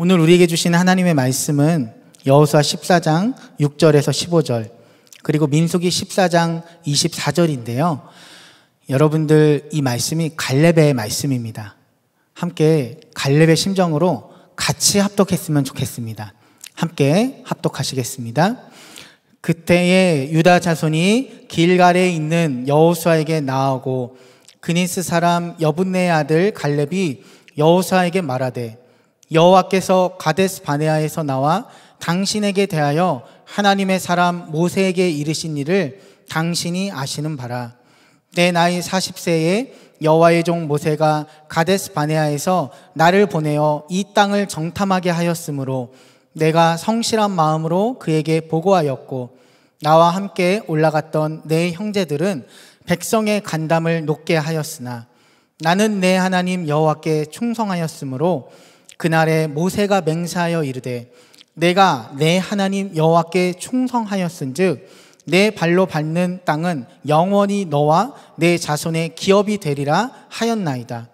오늘 우리에게 주신 하나님의 말씀은 여호수아 14장 6절에서 15절 그리고 민수이 14장 24절인데요. 여러분들 이 말씀이 갈렙의 말씀입니다. 함께 갈렙의 심정으로 같이 합독했으면 좋겠습니다. 함께 합독하시겠습니다. 그때에 유다 자손이 길갈에 있는 여호수아에게 나오고 그니스 사람 여분네의 아들 갈렙이 여호수아에게 말하되 여호와께서 가데스 바네아에서 나와 당신에게 대하여 하나님의 사람 모세에게 이르신 일을 당신이 아시는 바라. 내 나이 40세에 여호와의 종 모세가 가데스 바네아에서 나를 보내어 이 땅을 정탐하게 하였으므로 내가 성실한 마음으로 그에게 보고하였고 나와 함께 올라갔던 내 형제들은 백성의 간담을 높게 하였으나 나는 내 하나님 여호와께 충성하였으므로 그날에 모세가 맹세하여 이르되 내가 내 하나님 여호와께 충성하였은즉 내 발로 밟는 땅은 영원히 너와 내 자손의 기업이 되리라 하였나이다.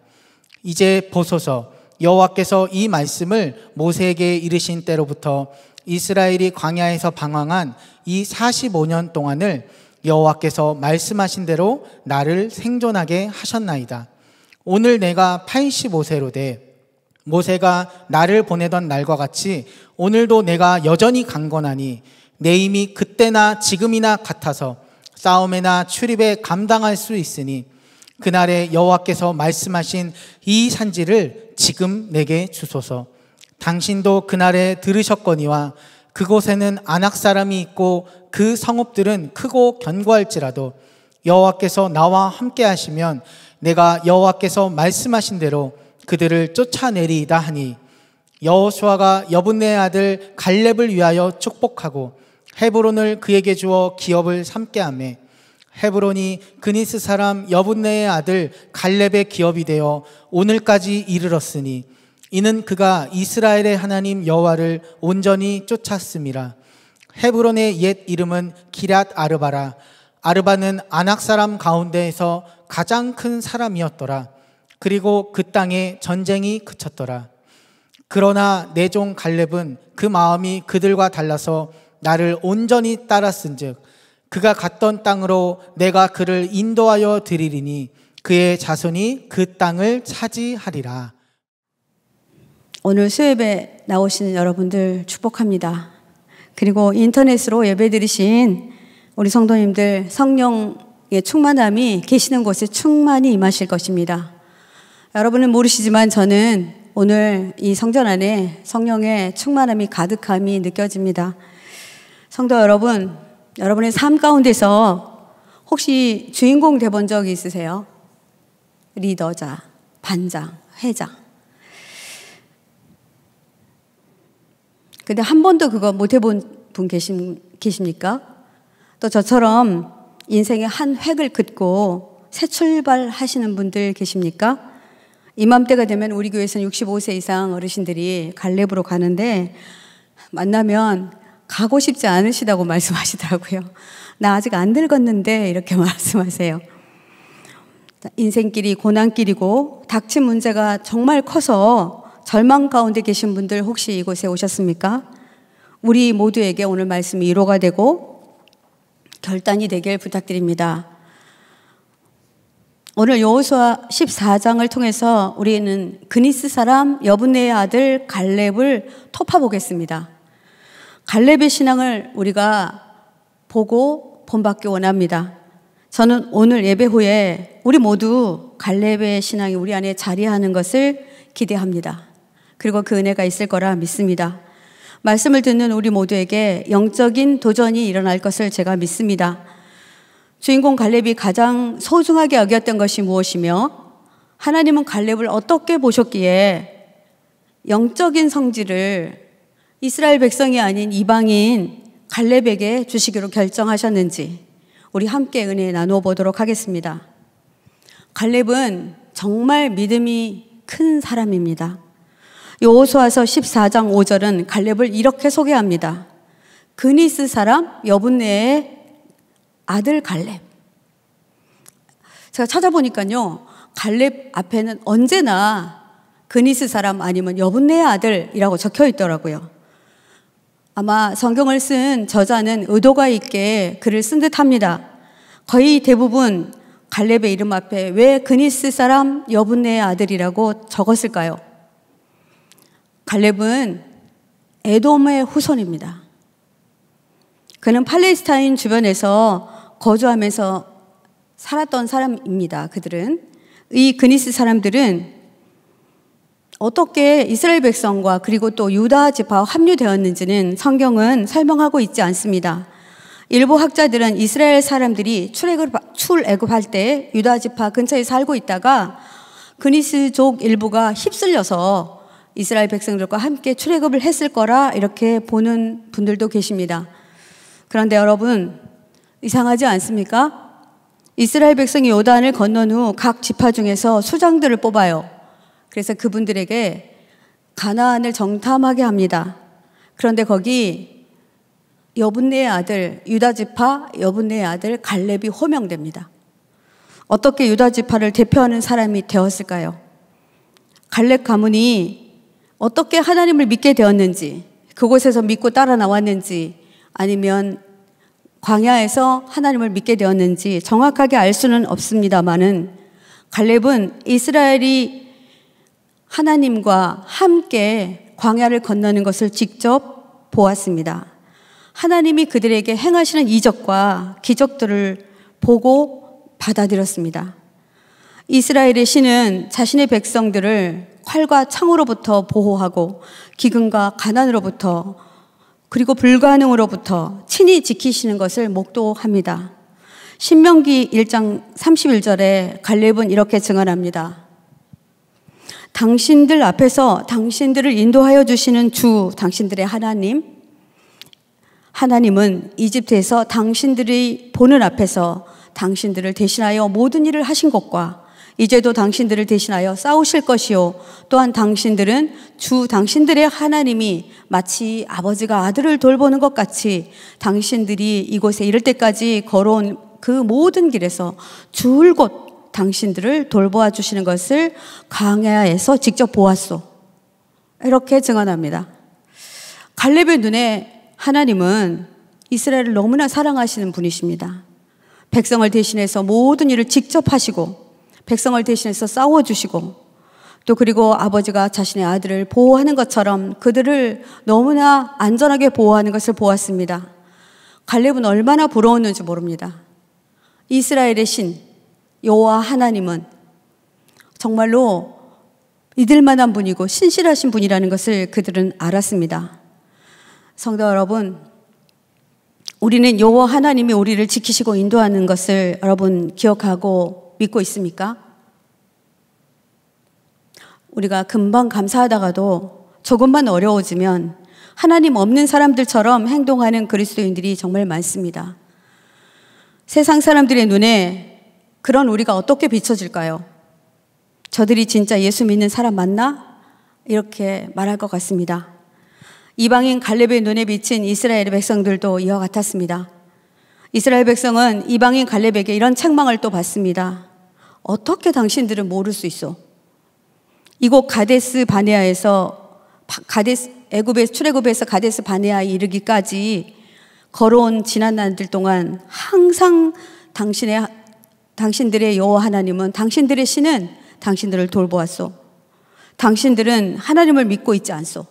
이제 보소서 여호와께서 이 말씀을 모세에게 이르신 때로부터 이스라엘이 광야에서 방황한 이 45년 동안을 여호와께서 말씀하신 대로 나를 생존하게 하셨나이다. 오늘 내가 85세로 돼 모세가 나를 보내던 날과 같이 오늘도 내가 여전히 강건하니 내 힘이 그때나 지금이나 같아서 싸움에나 출입에 감당할 수 있으니 그날에 여호와께서 말씀하신 이 산지를 지금 내게 주소서. 당신도 그날에 들으셨거니와 그곳에는 안악 사람이 있고 그 성읍들은 크고 견고할지라도 여호와께서 나와 함께 하시면 내가 여호와께서 말씀하신 대로 그들을 쫓아내리이다 하니 여호수아가 여분네 아들 갈렙을 위하여 축복하고 헤브론을 그에게 주어 기업을 삼게 하매 헤브론이 그니스 사람 여분네의 아들 갈렙의 기업이 되어 오늘까지 이르렀으니 이는 그가 이스라엘의 하나님 여호와를 온전히 쫓았음이라 헤브론의 옛 이름은 기랏 아르바라 아르바는 안악 사람 가운데에서 가장 큰 사람이었더라 그리고 그 땅에 전쟁이 그쳤더라. 그러나 내 종 갈렙은 그 마음이 그들과 달라서 나를 온전히 따랐은즉 그가 갔던 땅으로 내가 그를 인도하여 드리리니 그의 자손이 그 땅을 차지하리라. 오늘 수협에 나오시는 여러분들 축복합니다. 그리고 인터넷으로 예배드리신 우리 성도님들 성령의 충만함이 계시는 곳에 충만히 임하실 것입니다. 여러분은 모르시지만 저는 오늘 이 성전 안에 성령의 충만함이 가득함이 느껴집니다. 성도 여러분, 여러분의 삶 가운데서 혹시 주인공 돼 본 적 있으세요? 리더자, 반장, 회장. 근데 한 번도 그거 못 해본 분 계신, 계십니까? 또 저처럼 인생의 한 획을 긋고 새 출발하시는 분들 계십니까? 이맘때가 되면 우리 교회에서는 65세 이상 어르신들이 갈렙으로 가는데 만나면 가고 싶지 않으시다고 말씀하시더라고요. 나 아직 안 늙었는데 이렇게 말씀하세요. 인생길이 고난길이고 닥친 문제가 정말 커서 절망 가운데 계신 분들 혹시 이곳에 오셨습니까? 우리 모두에게 오늘 말씀이 위로가 되고 결단이 되길 부탁드립니다. 오늘 여호수아 14장을 통해서 우리는 그니스 사람 여분네의 아들 갈렙을 토파보겠습니다. 갈렙의 신앙을 우리가 보고 본받기 원합니다. 저는 오늘 예배 후에 우리 모두 갈렙의 신앙이 우리 안에 자리하는 것을 기대합니다. 그리고 그 은혜가 있을 거라 믿습니다. 말씀을 듣는 우리 모두에게 영적인 도전이 일어날 것을 제가 믿습니다. 주인공 갈렙이 가장 소중하게 여겼던 것이 무엇이며 하나님은 갈렙을 어떻게 보셨기에 영적인 성질을 이스라엘 백성이 아닌 이방인 갈렙에게 주시기로 결정하셨는지 우리 함께 은혜 나누어 보도록 하겠습니다. 갈렙은 정말 믿음이 큰 사람입니다. 요호수아서 14장 5절은 갈렙을 이렇게 소개합니다. 그니스 사람 여분네의 아들 갈렙. 제가 찾아보니까요. 갈렙 앞에는 언제나 그니스 사람 아니면 여분네의 아들이라고 적혀 있더라고요. 아마 성경을 쓴 저자는 의도가 있게 글을 쓴 듯합니다. 거의 대부분 갈렙의 이름 앞에 왜 그니스 사람 여분네의 아들이라고 적었을까요? 갈렙은 에돔의 후손입니다. 그는 팔레스타인 주변에서 거주하면서 살았던 사람입니다. 그들은 이 그니스 사람들은 어떻게 이스라엘 백성과 그리고 또 유다 지파와 합류되었는지는 성경은 설명하고 있지 않습니다. 일부 학자들은 이스라엘 사람들이 출애굽, 할때 유다 지파 근처에 살고 있다가 그니스족 일부가 휩쓸려서 이스라엘 백성들과 함께 출애굽을 했을 거라 이렇게 보는 분들도 계십니다. 그런데 여러분 이상하지 않습니까? 이스라엘 백성이 요단을 건넌 후 각 지파 중에서 수장들을 뽑아요. 그래서 그분들에게 가나안을 정탐하게 합니다. 그런데 거기 여분네의 아들 유다 지파 여분네의 아들 갈렙이 호명됩니다. 어떻게 유다 지파를 대표하는 사람이 되었을까요? 갈렙 가문이 어떻게 하나님을 믿게 되었는지 그곳에서 믿고 따라 나왔는지 아니면 광야에서 하나님을 믿게 되었는지 정확하게 알 수는 없습니다만은 갈렙은 이스라엘이 하나님과 함께 광야를 건너는 것을 직접 보았습니다. 하나님이 그들에게 행하시는 이적과 기적들을 보고 받아들였습니다. 이스라엘의 신은 자신의 백성들을 칼과 창으로부터 보호하고 기근과 가난으로부터 그리고 불가능으로부터 친히 지키시는 것을 목도합니다. 신명기 1장 31절에 갈렙은 이렇게 증언합니다. 당신들 앞에서 당신들을 인도하여 주시는 주, 당신들의 하나님, 하나님은 이집트에서 당신들의 보는 앞에서 당신들을 대신하여 모든 일을 하신 것과 이제도 당신들을 대신하여 싸우실 것이요. 또한 당신들은 주 당신들의 하나님이 마치 아버지가 아들을 돌보는 것 같이 당신들이 이곳에 이를 때까지 걸어온 그 모든 길에서 줄곧 당신들을 돌보아 주시는 것을 강야에서 직접 보았소. 이렇게 증언합니다. 갈렙의 눈에 하나님은 이스라엘을 너무나 사랑하시는 분이십니다. 백성을 대신해서 모든 일을 직접 하시고 백성을 대신해서 싸워주시고 또 그리고 아버지가 자신의 아들을 보호하는 것처럼 그들을 너무나 안전하게 보호하는 것을 보았습니다. 갈렙은 얼마나 부러웠는지 모릅니다. 이스라엘의 신 여호와 하나님은 정말로 이들 만한 분이고 신실하신 분이라는 것을 그들은 알았습니다. 성도 여러분, 우리는 여호와 하나님이 우리를 지키시고 인도하는 것을 여러분 기억하고 믿고 있습니까? 우리가 금방 감사하다가도 조금만 어려워지면 하나님 없는 사람들처럼 행동하는 그리스도인들이 정말 많습니다. 세상 사람들의 눈에 그런 우리가 어떻게 비춰질까요? 저들이 진짜 예수 믿는 사람 맞나? 이렇게 말할 것 같습니다. 이방인 갈렙의 눈에 비친 이스라엘 백성들도 이와 같았습니다. 이스라엘 백성은 이방인 갈렙에게 이런 책망을 또 받습니다. 어떻게 당신들은 모를 수 있어? 이곳 가데스 바네아에서 가데스 애굽에서 출애굽에서 가데스 바네아에 이르기까지 걸어온 지난 날들 동안 항상 당신의 당신들의 여호와 하나님은 당신들의 신은 당신들을 돌보았소. 당신들은 하나님을 믿고 있지 않소.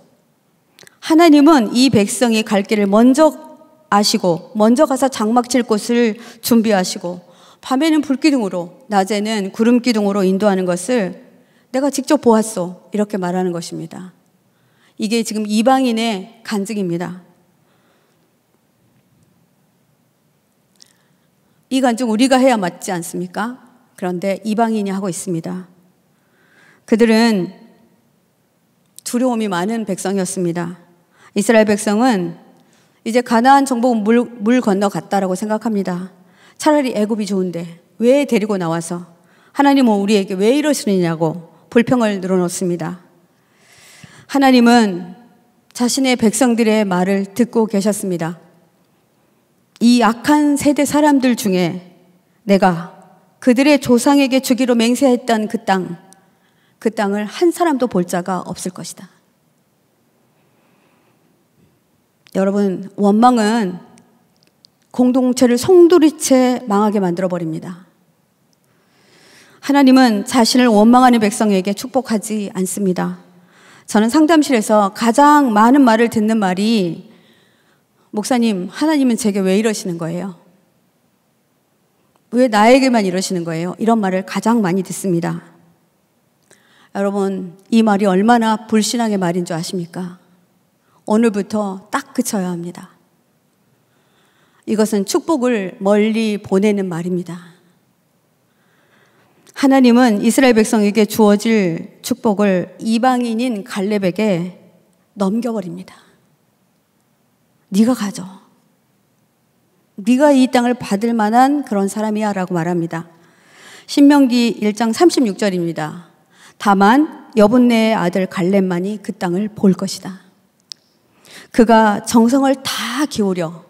하나님은 이 백성이 갈 길을 먼저 아시고 먼저 가서 장막 칠 곳을 준비하시고 밤에는 불기둥으로 낮에는 구름기둥으로 인도하는 것을 내가 직접 보았소 이렇게 말하는 것입니다. 이게 지금 이방인의 간증입니다. 이 간증 우리가 해야 맞지 않습니까? 그런데 이방인이 하고 있습니다. 그들은 두려움이 많은 백성이었습니다. 이스라엘 백성은 이제 가나안 정복은 물, 물 건너갔다라고 생각합니다. 차라리 애굽이 좋은데 왜 데리고 나와서 하나님은 우리에게 왜 이러시느냐고 불평을 늘어놓습니다. 하나님은 자신의 백성들의 말을 듣고 계셨습니다. 이 악한 세대 사람들 중에 내가 그들의 조상에게 주기로 맹세했던 그 땅, 그 땅을 한 사람도 볼 자가 없을 것이다. 여러분, 원망은 공동체를 송두리째 망하게 만들어 버립니다. 하나님은 자신을 원망하는 백성에게 축복하지 않습니다. 저는 상담실에서 가장 많은 말을 듣는 말이 목사님, 하나님은 제게 왜 이러시는 거예요? 왜 나에게만 이러시는 거예요? 이런 말을 가장 많이 듣습니다. 여러분, 이 말이 얼마나 불신앙의 말인 줄 아십니까? 오늘부터 딱 그쳐야 합니다. 이것은 축복을 멀리 보내는 말입니다. 하나님은 이스라엘 백성에게 주어질 축복을 이방인인 갈렙에게 넘겨버립니다. 네가 가져. 네가 이 땅을 받을 만한 그런 사람이야라고 말합니다. 신명기 1장 36절입니다. 다만 여분네의 아들 갈렙만이 그 땅을 볼 것이다. 그가 정성을 다 기울여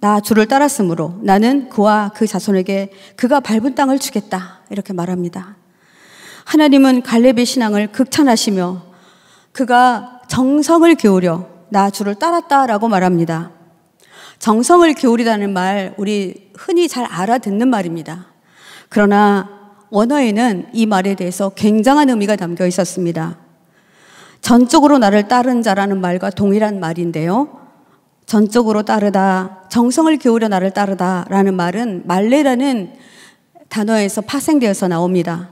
나 주를 따랐으므로 나는 그와 그 자손에게 그가 밟은 땅을 주겠다. 이렇게 말합니다. 하나님은 갈렙의 신앙을 극찬하시며 그가 정성을 기울여 나 주를 따랐다라고 말합니다. 정성을 기울이라는 말 우리 흔히 잘 알아듣는 말입니다. 그러나 원어에는 이 말에 대해서 굉장한 의미가 담겨 있었습니다. 전적으로 나를 따른 자라는 말과 동일한 말인데요. 전적으로 따르다, 정성을 기울여 나를 따르다라는 말은 말레라는 단어에서 파생되어서 나옵니다.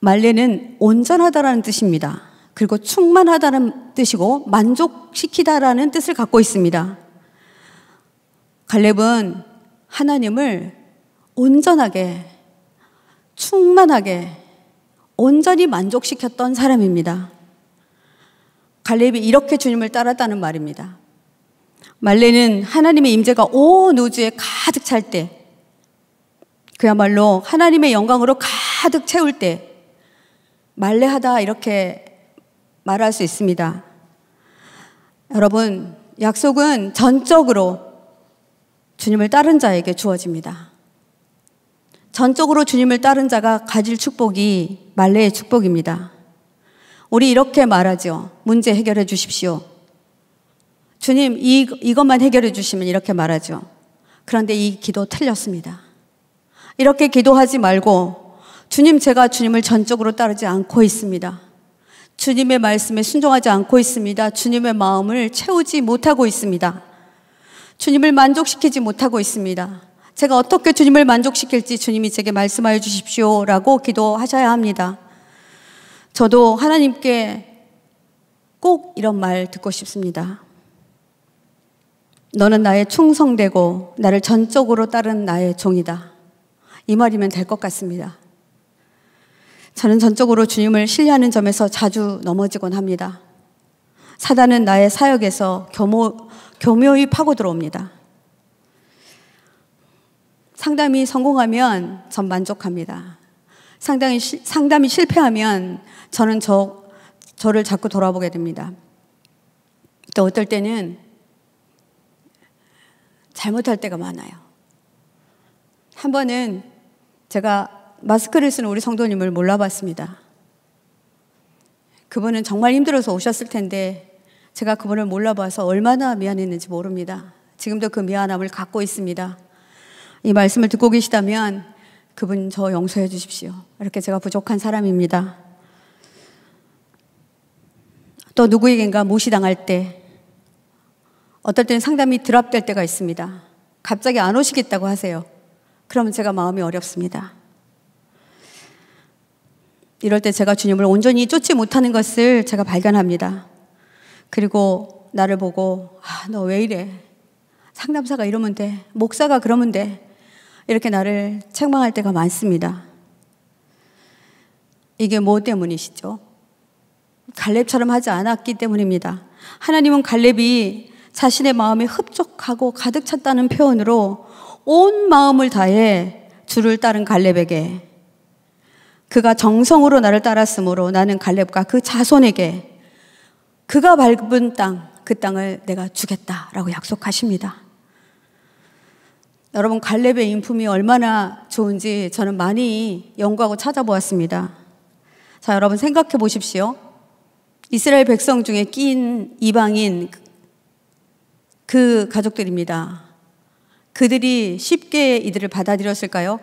말레는 온전하다라는 뜻입니다. 그리고 충만하다는 뜻이고 만족시키다라는 뜻을 갖고 있습니다. 갈렙은 하나님을 온전하게, 충만하게, 온전히 만족시켰던 사람입니다. 갈렙이 이렇게 주님을 따랐다는 말입니다. 말레는 하나님의 임재가 온 우주에 가득 찰 때, 그야말로 하나님의 영광으로 가득 채울 때, 말레하다 이렇게 말할 수 있습니다. 여러분, 약속은 전적으로 주님을 따른 자에게 주어집니다. 전적으로 주님을 따른 자가 가질 축복이 말레의 축복입니다. 우리 이렇게 말하죠. 문제 해결해 주십시오. 주님, 이, 이것만 해결해 주시면 이렇게 말하죠. 그런데 이 기도 틀렸습니다. 이렇게 기도하지 말고, 주님, 제가 주님을 전적으로 따르지 않고 있습니다. 주님의 말씀에 순종하지 않고 있습니다. 주님의 마음을 채우지 못하고 있습니다. 주님을 만족시키지 못하고 있습니다. 제가 어떻게 주님을 만족시킬지 주님이 제게 말씀하여 주십시오. 라고 기도하셔야 합니다. 저도 하나님께 꼭 이런 말 듣고 싶습니다. 너는 나의 충성되고 나를 전적으로 따른 나의 종이다. 이 말이면 될 것 같습니다. 저는 전적으로 주님을 신뢰하는 점에서 자주 넘어지곤 합니다. 사단은 나의 사역에서 교묘, 교묘히 파고들어옵니다. 상담이 성공하면 전 만족합니다. 상당히 시, 상담이 실패하면 저는 저, 저를 자꾸 돌아보게 됩니다. 또 어떨 때는 잘못할 때가 많아요. 한 번은 제가 마스크를 쓰는 우리 성도님을 몰라봤습니다. 그분은 정말 힘들어서 오셨을 텐데 제가 그분을 몰라봐서 얼마나 미안했는지 모릅니다. 지금도 그 미안함을 갖고 있습니다. 이 말씀을 듣고 계시다면 그분 저 용서해 주십시오. 이렇게 제가 부족한 사람입니다. 또 누구에겐가 무시당할 때, 어떨 때는 상담이 드랍될 때가 있습니다. 갑자기 안 오시겠다고 하세요. 그러면 제가 마음이 어렵습니다. 이럴 때 제가 주님을 온전히 쫓지 못하는 것을 제가 발견합니다. 그리고 나를 보고, 아, 너 왜 이래? 상담사가 이러면 돼. 목사가 그러면 돼. 이렇게 나를 책망할 때가 많습니다. 이게 뭐 때문이시죠? 갈렙처럼 하지 않았기 때문입니다. 하나님은 갈렙이 자신의 마음에 흡족하고 가득 찼다는 표현으로 온 마음을 다해 주를 따른 갈렙에게 그가 정성으로 나를 따랐으므로 나는 갈렙과 그 자손에게 그가 밟은 땅, 그 땅을 내가 주겠다라고 약속하십니다. 여러분 갈렙의 인품이 얼마나 좋은지 저는 많이 연구하고 찾아보았습니다. 자, 여러분 생각해 보십시오. 이스라엘 백성 중에 낀 이방인 그 가족들입니다. 그들이 쉽게 이들을 받아들였을까요?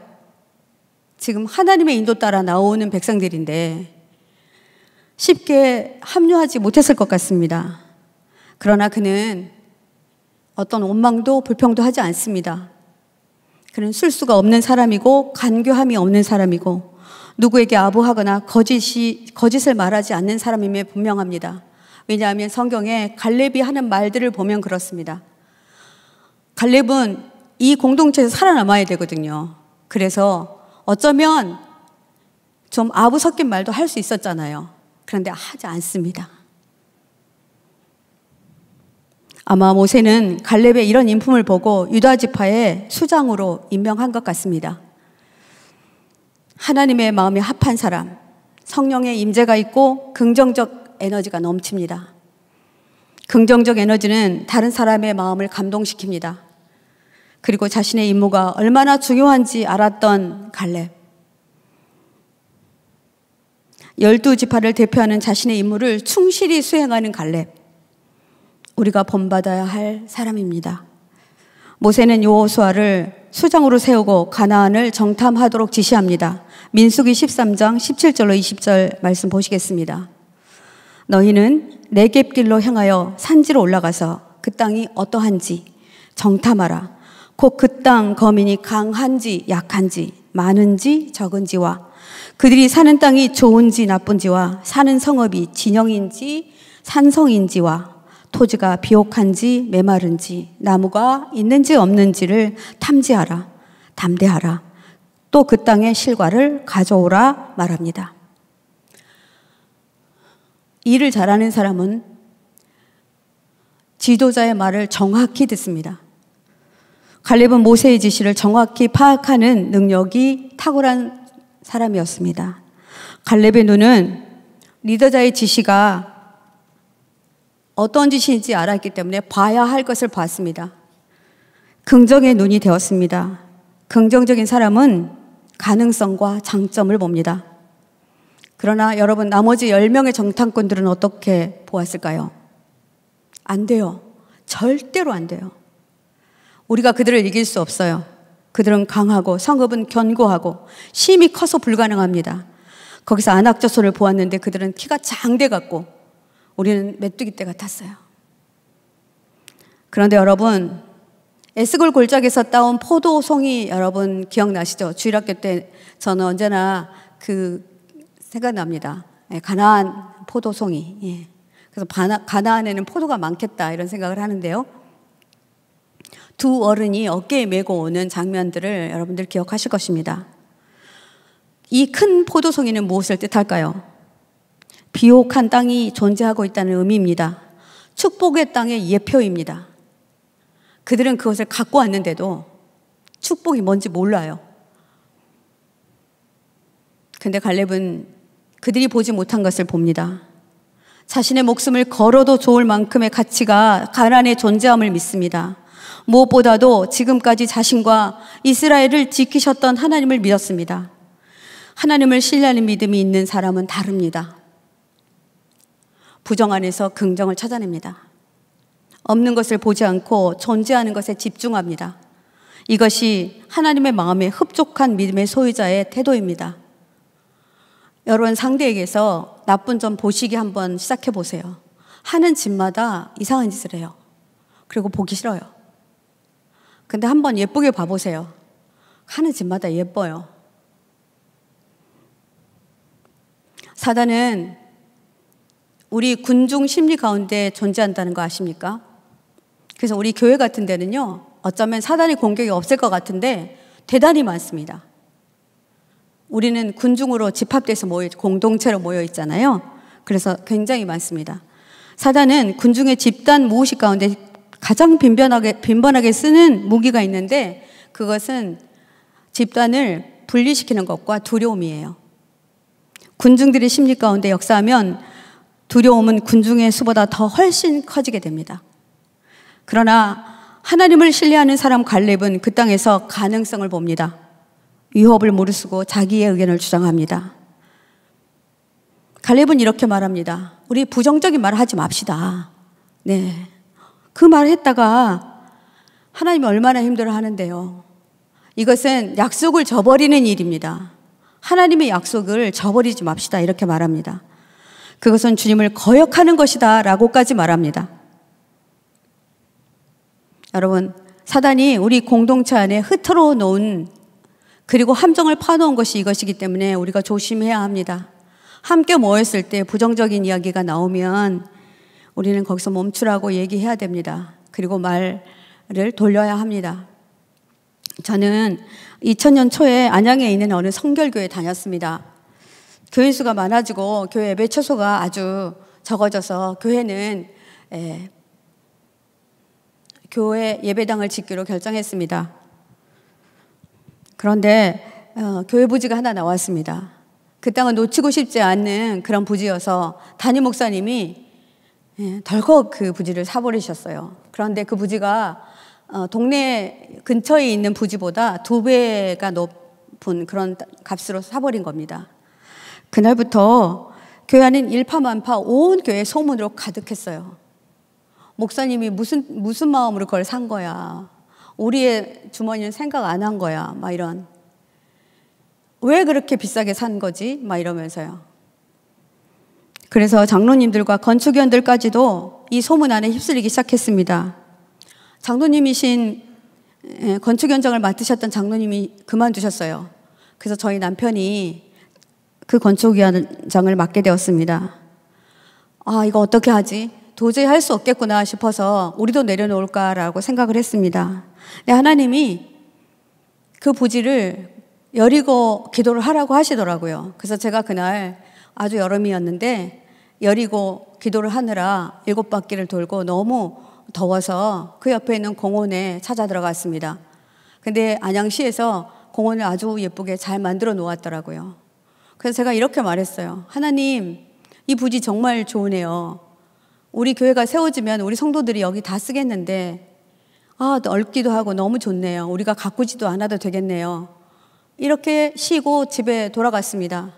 지금 하나님의 인도 따라 나오는 백성들인데 쉽게 합류하지 못했을 것 같습니다. 그러나 그는 어떤 원망도 불평도 하지 않습니다. 그는 술수가 없는 사람이고 간교함이 없는 사람이고 누구에게 아부하거나 거짓이 거짓을 말하지 않는 사람임에 분명합니다. 왜냐하면 성경에 갈렙이 하는 말들을 보면 그렇습니다. 갈렙은 이 공동체에서 살아남아야 되거든요. 그래서 어쩌면 좀 아부 섞인 말도 할 수 있었잖아요. 그런데 하지 않습니다. 아마 모세는 갈렙의 이런 인품을 보고 유다 지파의 수장으로 임명한 것 같습니다. 하나님의 마음에 합한 사람, 성령의 임재가 있고 긍정적 에너지가 넘칩니다. 긍정적 에너지는 다른 사람의 마음을 감동시킵니다. 그리고 자신의 임무가 얼마나 중요한지 알았던 갈렙. 열두 지파를 대표하는 자신의 임무를 충실히 수행하는 갈렙. 우리가 본받아야 할 사람입니다. 모세는 여호수아를 수장으로 세우고 가나안을 정탐하도록 지시합니다. 민수기 13장 17절로 20절 말씀 보시겠습니다. 너희는 내갯길로 향하여 산지로 올라가서 그 땅이 어떠한지 정탐하라. 곧 그 땅 거민이 강한지 약한지 많은지 적은지와 그들이 사는 땅이 좋은지 나쁜지와 사는 성읍이 진영인지 산성인지와 토지가 비옥한지 메마른지 나무가 있는지 없는지를 탐지하라 담대하라 또 그 땅의 실과를 가져오라 말합니다. 일을 잘하는 사람은 지도자의 말을 정확히 듣습니다. 갈렙은 모세의 지시를 정확히 파악하는 능력이 탁월한 사람이었습니다. 갈렙의 눈은 리더자의 지시가 어떤 짓인지 알았기 때문에 봐야 할 것을 봤습니다. 긍정의 눈이 되었습니다. 긍정적인 사람은 가능성과 장점을 봅니다. 그러나 여러분 나머지 10명의 정탐꾼들은 어떻게 보았을까요? 안 돼요. 절대로 안 돼요. 우리가 그들을 이길 수 없어요. 그들은 강하고 성읍은 견고하고 심이 커서 불가능합니다. 거기서 안악저소를 보았는데 그들은 키가 장대 같고 우리는 메뚜기 떼 같았어요. 그런데 여러분, 에스골 골짜기에서 따온 포도송이 여러분 기억나시죠? 주일학교 때 저는 언제나 그 생각납니다. 예, 가나안 포도송이. 예. 그래서 가나, 가나안에는 포도가 많겠다 이런 생각을 하는데요. 두 어른이 어깨에 메고 오는 장면들을 여러분들 기억하실 것입니다. 이 큰 포도송이는 무엇을 뜻할까요? 비옥한 땅이 존재하고 있다는 의미입니다. 축복의 땅의 예표입니다. 그들은 그것을 갖고 왔는데도 축복이 뭔지 몰라요. 근데 갈렙은 그들이 보지 못한 것을 봅니다. 자신의 목숨을 걸어도 좋을 만큼의 가치가 가난의 존재함을 믿습니다. 무엇보다도 지금까지 자신과 이스라엘을 지키셨던 하나님을 믿었습니다. 하나님을 신뢰하는 믿음이 있는 사람은 다릅니다. 부정 안에서 긍정을 찾아냅니다. 없는 것을 보지 않고 존재하는 것에 집중합니다. 이것이 하나님의 마음에 흡족한 믿음의 소유자의 태도입니다. 여러분 상대에게서 나쁜 점 보시기 한번 시작해 보세요. 하는 집마다 이상한 짓을 해요. 그리고 보기 싫어요. 근데 한번 예쁘게 봐보세요. 하는 집마다 예뻐요. 사단은 우리 군중 심리 가운데 존재한다는 거 아십니까? 그래서 우리 교회 같은 데는요, 어쩌면 사단의 공격이 없을 것 같은데 대단히 많습니다. 우리는 군중으로 집합돼서 모여, 공동체로 모여 있잖아요. 그래서 굉장히 많습니다. 사단은 군중의 집단 무의식 가운데 가장 빈번하게, 빈번하게 쓰는 무기가 있는데 그것은 집단을 분리시키는 것과 두려움이에요. 군중들의 심리 가운데 역사하면 두려움은 군중의 수보다 더 훨씬 커지게 됩니다. 그러나 하나님을 신뢰하는 사람 갈렙은 그 땅에서 가능성을 봅니다. 위협을 무릅쓰고 자기의 의견을 주장합니다. 갈렙은 이렇게 말합니다. 우리 부정적인 말을 하지 맙시다. 네. 그 말을 했다가 하나님이 얼마나 힘들어 하는데요. 이것은 약속을 저버리는 일입니다. 하나님의 약속을 저버리지 맙시다. 이렇게 말합니다. 그것은 주님을 거역하는 것이다 라고까지 말합니다. 여러분, 사단이 우리 공동체 안에 흩트러 놓은 그리고 함정을 파놓은 것이 이것이기 때문에 우리가 조심해야 합니다. 함께 모였을 때 부정적인 이야기가 나오면 우리는 거기서 멈추라고 얘기해야 됩니다. 그리고 말을 돌려야 합니다. 저는 2000년 초에 안양에 있는 어느 성결교에 다녔습니다. 교인 수가 많아지고 교회 예배 초소가 아주 적어져서 교회는 예, 교회 예배당을 짓기로 결정했습니다. 그런데 어, 교회 부지가 하나 나왔습니다. 그 땅은 놓치고 싶지 않는 그런 부지여서 담임 목사님이 예, 덜컥 그 부지를 사버리셨어요. 그런데 그 부지가 어, 동네 근처에 있는 부지보다 두 배가 높은 그런 값으로 사버린 겁니다. 그날부터 교회 안은 일파만파 온 교회 소문으로 가득했어요. 목사님이 무슨, 무슨 마음으로 그걸 산 거야. 우리의 주머니는 생각 안 한 거야. 막 이런. 왜 그렇게 비싸게 산 거지? 막 이러면서요. 그래서 장로님들과 건축위원들까지도 이 소문 안에 휩쓸리기 시작했습니다. 장로님이신 예, 건축 현장을 맡으셨던 장로님이 그만두셨어요. 그래서 저희 남편이 그 건축위원장을 맡게 되었습니다. 아, 이거 어떻게 하지? 도저히 할 수 없겠구나 싶어서 우리도 내려놓을까라고 생각을 했습니다. 근데 하나님이 그 부지를 여리고 기도를 하라고 하시더라고요. 그래서 제가 그날 아주 여름이었는데 여리고 기도를 하느라 일곱 바퀴를 돌고 너무 더워서 그 옆에 있는 공원에 찾아 들어갔습니다. 근데 안양시에서 공원을 아주 예쁘게 잘 만들어 놓았더라고요. 그래서 제가 이렇게 말했어요. 하나님, 이 부지 정말 좋으네요. 우리 교회가 세워지면 우리 성도들이 여기 다 쓰겠는데, 아, 넓기도 하고 너무 좋네요. 우리가 가꾸지도 않아도 되겠네요. 이렇게 쉬고 집에 돌아갔습니다.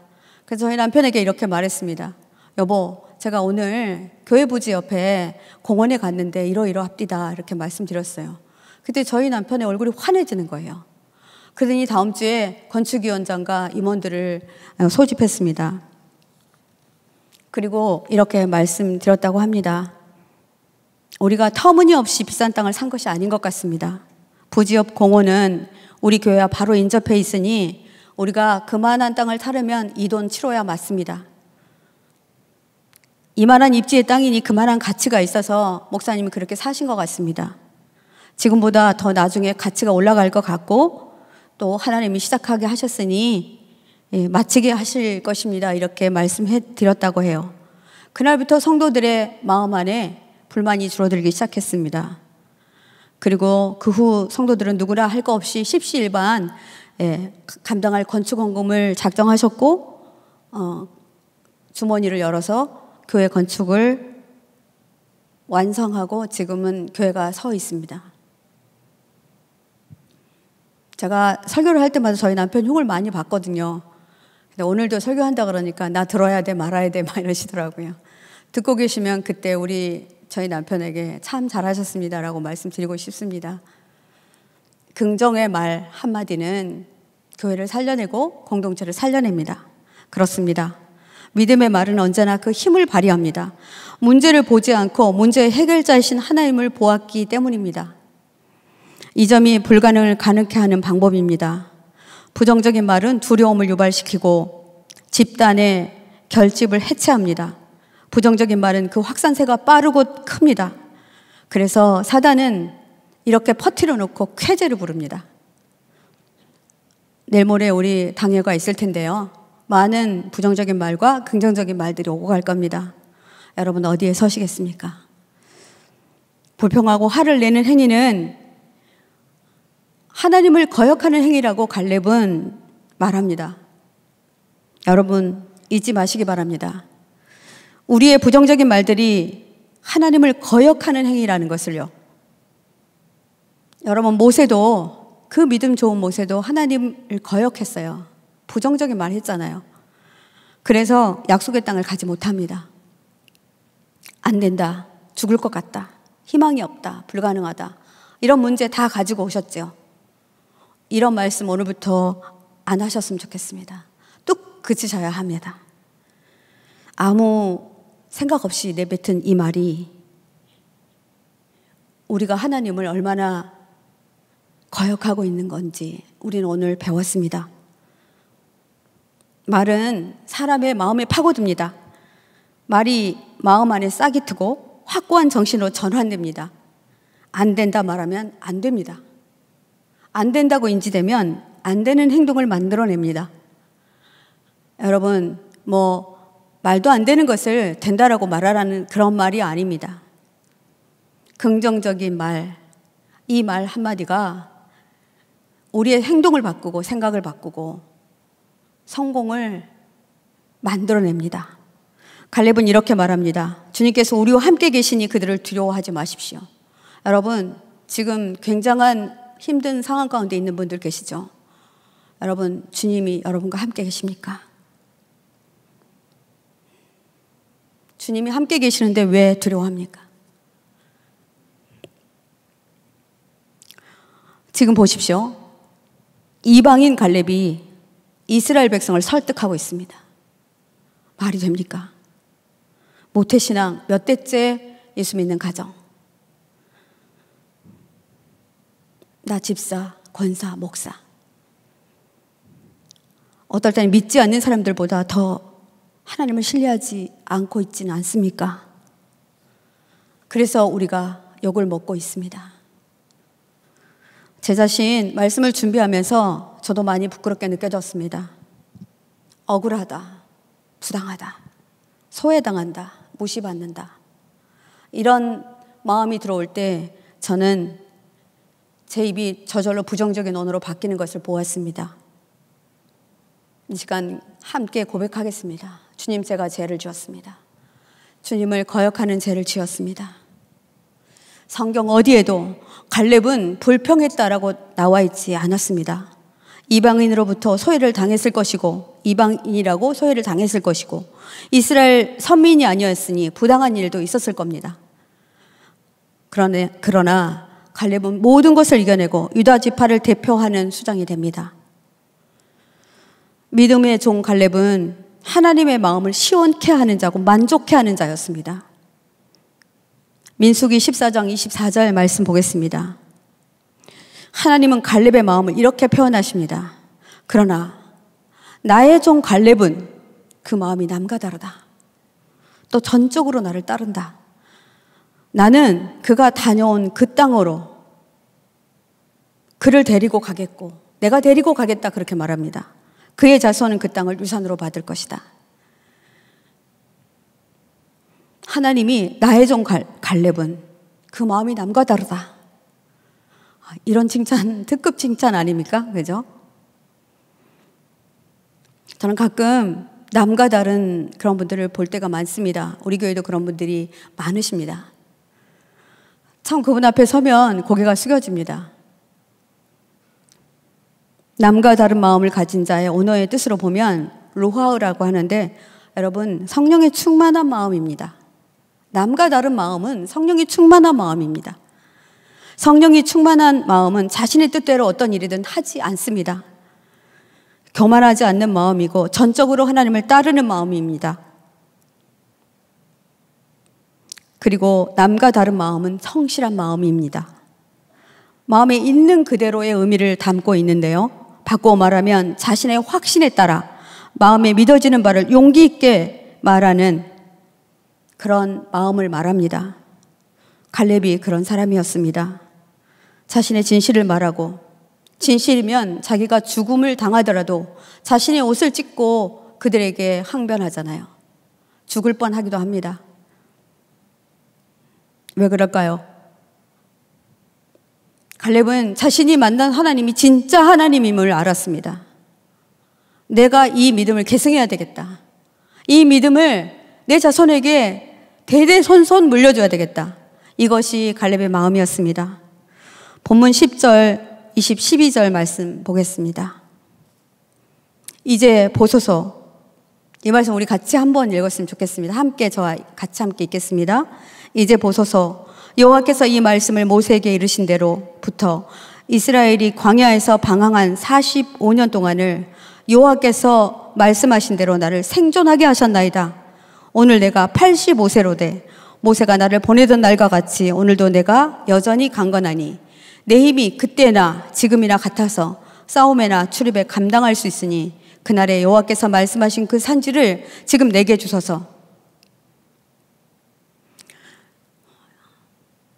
그래서 저희 남편에게 이렇게 말했습니다. 여보, 제가 오늘 교회 부지 옆에 공원에 갔는데 이러이러합디다. 이렇게 말씀드렸어요. 그때 저희 남편의 얼굴이 환해지는 거예요. 그러니 다음 주에 건축위원장과 임원들을 어, 소집했습니다. 그리고 이렇게 말씀드렸다고 합니다. 우리가 터무니없이 비싼 땅을 산 것이 아닌 것 같습니다. 부지역 공원은 우리 교회와 바로 인접해 있으니 우리가 그만한 땅을 타려면 이 돈 치러야 맞습니다. 이만한 입지의 땅이니 그만한 가치가 있어서 목사님이 그렇게 사신 것 같습니다. 지금보다 더 나중에 가치가 올라갈 것 같고 또 하나님이 시작하게 하셨으니 예, 마치게 하실 것입니다. 이렇게 말씀해 드렸다고 해요. 그날부터 성도들의 마음 안에 불만이 줄어들기 시작했습니다. 그리고 그 후 성도들은 누구나 할 거 없이 십시일반 예, 감당할 건축원금을 작정하셨고 어, 주머니를 열어서 교회 건축을 완성하고 지금은 교회가 서 있습니다. 제가 설교를 할 때마다 저희 남편 흉을 많이 봤거든요. 근데 오늘도 설교한다 그러니까 나 들어야 돼 말아야 돼 막 이러시더라고요. 듣고 계시면 그때 우리 저희 남편에게 참 잘하셨습니다라고 말씀드리고 싶습니다. 긍정의 말 한마디는 교회를 살려내고 공동체를 살려냅니다. 그렇습니다. 믿음의 말은 언제나 그 힘을 발휘합니다. 문제를 보지 않고 문제의 해결자이신 하나님을 보았기 때문입니다. 이 점이 불가능을 가능케 하는 방법입니다. 부정적인 말은 두려움을 유발시키고 집단의 결집을 해체합니다. 부정적인 말은 그 확산세가 빠르고 큽니다. 그래서 사단은 이렇게 퍼뜨려 놓고 쾌제를 부릅니다. 내일 모레 우리 당회가 있을 텐데요. 많은 부정적인 말과 긍정적인 말들이 오고 갈 겁니다. 여러분 어디에 서시겠습니까? 불평하고 화를 내는 행위는 하나님을 거역하는 행위라고 갈렙은 말합니다. 여러분 잊지 마시기 바랍니다. 우리의 부정적인 말들이 하나님을 거역하는 행위라는 것을요. 여러분 모세도 그 믿음 좋은 모세도 하나님을 거역했어요. 부정적인 말 했잖아요. 그래서 약속의 땅을 가지 못합니다. 안 된다. 죽을 것 같다. 희망이 없다. 불가능하다. 이런 문제 다 가지고 오셨죠. 이런 말씀 오늘부터 안 하셨으면 좋겠습니다. 뚝 그치셔야 합니다. 아무 생각 없이 내뱉은 이 말이 우리가 하나님을 얼마나 거역하고 있는 건지 우리는 오늘 배웠습니다. 말은 사람의 마음에 파고듭니다. 말이 마음 안에 싹이 트고 확고한 정신으로 전환됩니다. 안 된다 말하면 안 됩니다. 안 된다고 인지되면 안 되는 행동을 만들어냅니다. 여러분, 뭐, 말도 안 되는 것을 된다라고 말하라는 그런 말이 아닙니다. 긍정적인 말, 이 말 한마디가 우리의 행동을 바꾸고 생각을 바꾸고 성공을 만들어냅니다. 갈렙은 이렇게 말합니다. 주님께서 우리와 함께 계시니 그들을 두려워하지 마십시오. 여러분, 지금 굉장한 힘든 상황 가운데 있는 분들 계시죠? 여러분, 주님이 여러분과 함께 계십니까? 주님이 함께 계시는데 왜 두려워합니까? 지금 보십시오. 이방인 갈렙이 이스라엘 백성을 설득하고 있습니다. 말이 됩니까? 모태신앙 몇 대째 예수 믿는 가정. 나 집사, 권사, 목사. 어떨 때는 믿지 않는 사람들보다 더 하나님을 신뢰하지 않고 있지는 않습니까? 그래서 우리가 욕을 먹고 있습니다. 제 자신 말씀을 준비하면서 저도 많이 부끄럽게 느껴졌습니다. 억울하다, 부당하다, 소외당한다, 무시받는다. 이런 마음이 들어올 때 저는 제 입이 저절로 부정적인 언어로 바뀌는 것을 보았습니다. 이 시간 함께 고백하겠습니다. 주님, 제가 죄를 지었습니다. 주님을 거역하는 죄를 지었습니다. 성경 어디에도 갈렙은 불평했다라고 나와 있지 않았습니다. 이방인으로부터 소외를 당했을 것이고 이방인이라고 소외를 당했을 것이고 이스라엘 선민이 아니었으니 부당한 일도 있었을 겁니다. 그러나, 그러나 갈렙은 모든 것을 이겨내고 유다 지파를 대표하는 수장이 됩니다. 믿음의 종 갈렙은 하나님의 마음을 시원케 하는 자고 만족케 하는 자였습니다. 민수기 14장 24절 말씀 보겠습니다. 하나님은 갈렙의 마음을 이렇게 표현하십니다. 그러나 나의 종 갈렙은 그 마음이 남과 다르다. 또 전적으로 나를 따른다. 나는 그가 다녀온 그 땅으로 그를 데리고 가겠고 내가 데리고 가겠다 그렇게 말합니다. 그의 자손은 그 땅을 유산으로 받을 것이다. 하나님이 나의 종 갈, 렙은그 마음이 남과 다르다. 아, 이런 칭찬, 특급 칭찬 아닙니까? 그죠? 저는 가끔 남과 다른 그런 분들을 볼 때가 많습니다. 우리 교회도 그런 분들이 많으십니다. 참 그분 앞에 서면 고개가 숙여집니다. 남과 다른 마음을 가진 자의 언어의 뜻으로 보면 로하우라고 하는데 여러분 성령의 충만한 마음입니다. 남과 다른 마음은 성령이 충만한 마음입니다. 성령이 충만한 마음은 자신의 뜻대로 어떤 일이든 하지 않습니다. 교만하지 않는 마음이고 전적으로 하나님을 따르는 마음입니다. 그리고 남과 다른 마음은 성실한 마음입니다. 마음에 있는 그대로의 의미를 담고 있는데요. 바꿔 말하면 자신의 확신에 따라 마음에 믿어지는 바를 용기 있게 말하는 그런 마음을 말합니다. 갈렙이 그런 사람이었습니다. 자신의 진실을 말하고 진실이면 자기가 죽음을 당하더라도 자신의 옷을 찢고 그들에게 항변하잖아요. 죽을 뻔하기도 합니다. 왜 그럴까요? 갈렙은 자신이 만난 하나님이 진짜 하나님임을 알았습니다. 내가 이 믿음을 계승해야 되겠다. 이 믿음을 내 자손에게 대대손손 물려줘야 되겠다. 이것이 갈렙의 마음이었습니다. 본문 10절, 20, 12절 말씀 보겠습니다. 이제 보소서 이 말씀 우리 같이 한번 읽었으면 좋겠습니다. 함께 저와 같이 함께 읽겠습니다. 이제 보소서 여호와께서 이 말씀을 모세에게 이르신 대로부터 이스라엘이 광야에서 방황한 45년 동안을 여호와께서 말씀하신 대로 나를 생존하게 하셨나이다. 오늘 내가 85세로 돼 모세가 나를 보내던 날과 같이 오늘도 내가 여전히 강건하니 내 힘이 그때나 지금이나 같아서 싸움에나 출입에 감당할 수 있으니 그날에 여호와께서 말씀하신 그 산지를 지금 내게 주소서.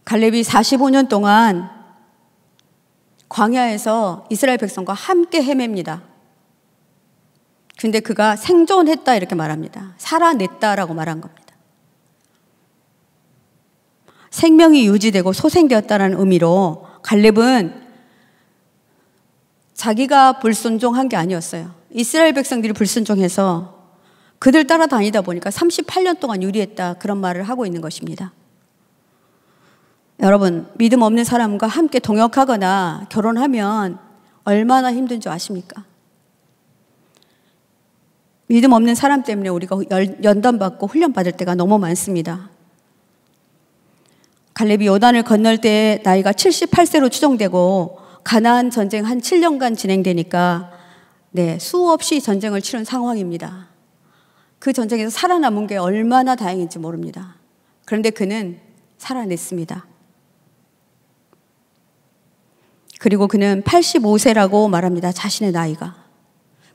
갈렙이 45년 동안 광야에서 이스라엘 백성과 함께 헤맵니다. 근데 그가 생존했다 이렇게 말합니다. 살아냈다라고 말한 겁니다. 생명이 유지되고 소생되었다는 의미로 갈렙은 자기가 불순종한 게 아니었어요. 이스라엘 백성들이 불순종해서 그들 따라다니다 보니까 38년 동안 유리했다 그런 말을 하고 있는 것입니다. 여러분, 믿음 없는 사람과 함께 동역하거나 결혼하면 얼마나 힘든 줄 아십니까? 믿음 없는 사람 때문에 우리가 연단받고 훈련받을 때가 너무 많습니다. 갈렙이 요단을 건널 때 나이가 78세로 추정되고 가나안 전쟁 한 7년간 진행되니까 네, 수없이 전쟁을 치른 상황입니다. 그 전쟁에서 살아남은 게 얼마나 다행인지 모릅니다. 그런데 그는 살아냈습니다. 그리고 그는 85세라고 말합니다. 자신의 나이가.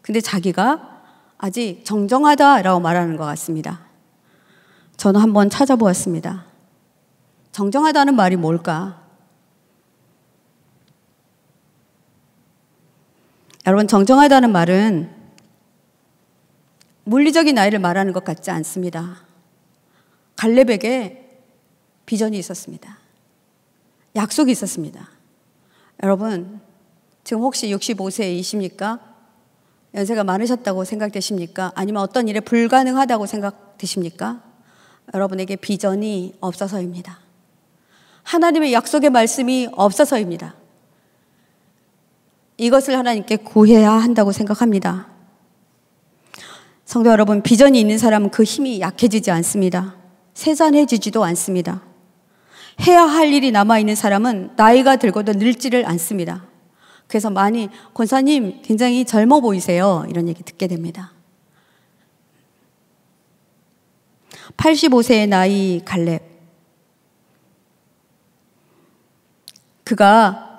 근데 자기가 아직 정정하다라고 말하는 것 같습니다. 저는 한번 찾아보았습니다. 정정하다는 말이 뭘까? 여러분, 정정하다는 말은 물리적인 나이를 말하는 것 같지 않습니다. 갈렙에게 비전이 있었습니다. 약속이 있었습니다. 여러분, 지금 혹시 65세이십니까? 연세가 많으셨다고 생각되십니까? 아니면 어떤 일에 불가능하다고 생각되십니까? 여러분에게 비전이 없어서입니다. 하나님의 약속의 말씀이 없어서입니다. 이것을 하나님께 구해야 한다고 생각합니다. 성도 여러분, 비전이 있는 사람은 그 힘이 약해지지 않습니다. 세잔해지지도 않습니다. 해야 할 일이 남아있는 사람은 나이가 들고도 늙지를 않습니다. 그래서 많이, 권사님 굉장히 젊어 보이세요. 이런 얘기 듣게 됩니다. 85세의 나이 갈렙. 그가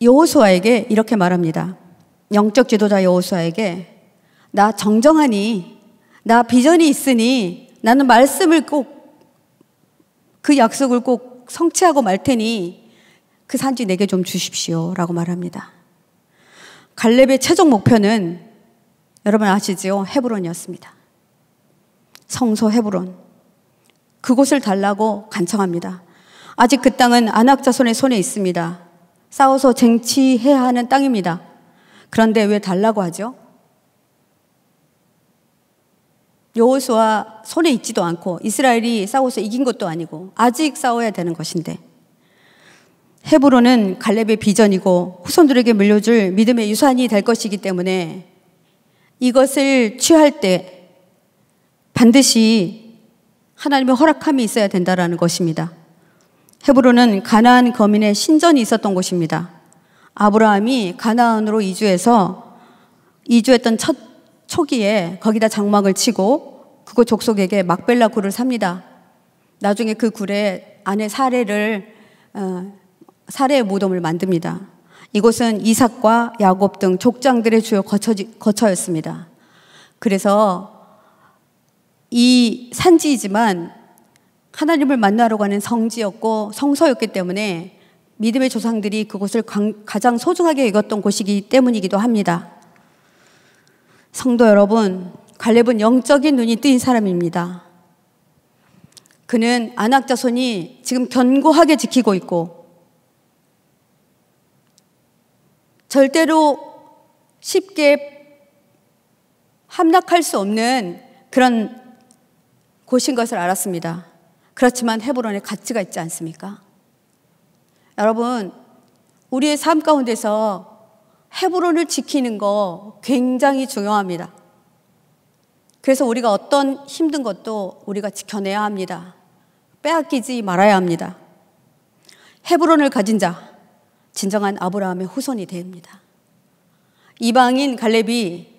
여호수아에게 이렇게 말합니다. 영적 지도자 여호수아에게 나 정정하니 나 비전이 있으니 나는 말씀을 꼭 그 약속을 꼭 성취하고 말 테니 그 산지 내게 좀 주십시오라고 말합니다. 갈렙의 최종 목표는 여러분 아시지요? 헤브론이었습니다. 성소 헤브론. 그곳을 달라고 간청합니다. 아직 그 땅은 안악자손의 손에 있습니다. 싸워서 쟁취해야 하는 땅입니다. 그런데 왜 달라고 하죠? 여호수아 손에 있지도 않고 이스라엘이 싸워서 이긴 것도 아니고 아직 싸워야 되는 것인데 헤브론은 갈렙의 비전이고 후손들에게 물려줄 믿음의 유산이 될 것이기 때문에 이것을 취할 때 반드시 하나님의 허락함이 있어야 된다라는 것입니다. 헤브론은 가나안 거민의 신전이 있었던 곳입니다. 아브라함이 가나안으로 이주해서 이주했던 첫 초기에 거기다 장막을 치고 그곳 족속에게 막벨라 굴을 삽니다. 나중에 그 굴에 안에 사례를 어, 사례의 무덤을 만듭니다. 이곳은 이삭과 야곱 등 족장들의 주요 거처, 였습니다 그래서 이 산지이지만 하나님을 만나러 가는 성지였고 성서였기 때문에 믿음의 조상들이 그곳을 가장 소중하게 여겼던 곳이기 때문이기도 합니다. 성도 여러분, 갈렙은 영적인 눈이 뜨인 사람입니다. 그는 안악 자손이 지금 견고하게 지키고 있고 절대로 쉽게 함락할 수 없는 그런 곳인 것을 알았습니다. 그렇지만 헤브론의 가치가 있지 않습니까? 여러분, 우리의 삶 가운데서 헤브론을 지키는 거 굉장히 중요합니다. 그래서 우리가 어떤 힘든 것도 우리가 지켜내야 합니다. 빼앗기지 말아야 합니다. 헤브론을 가진 자, 진정한 아브라함의 후손이 됩니다. 이방인 갈렙이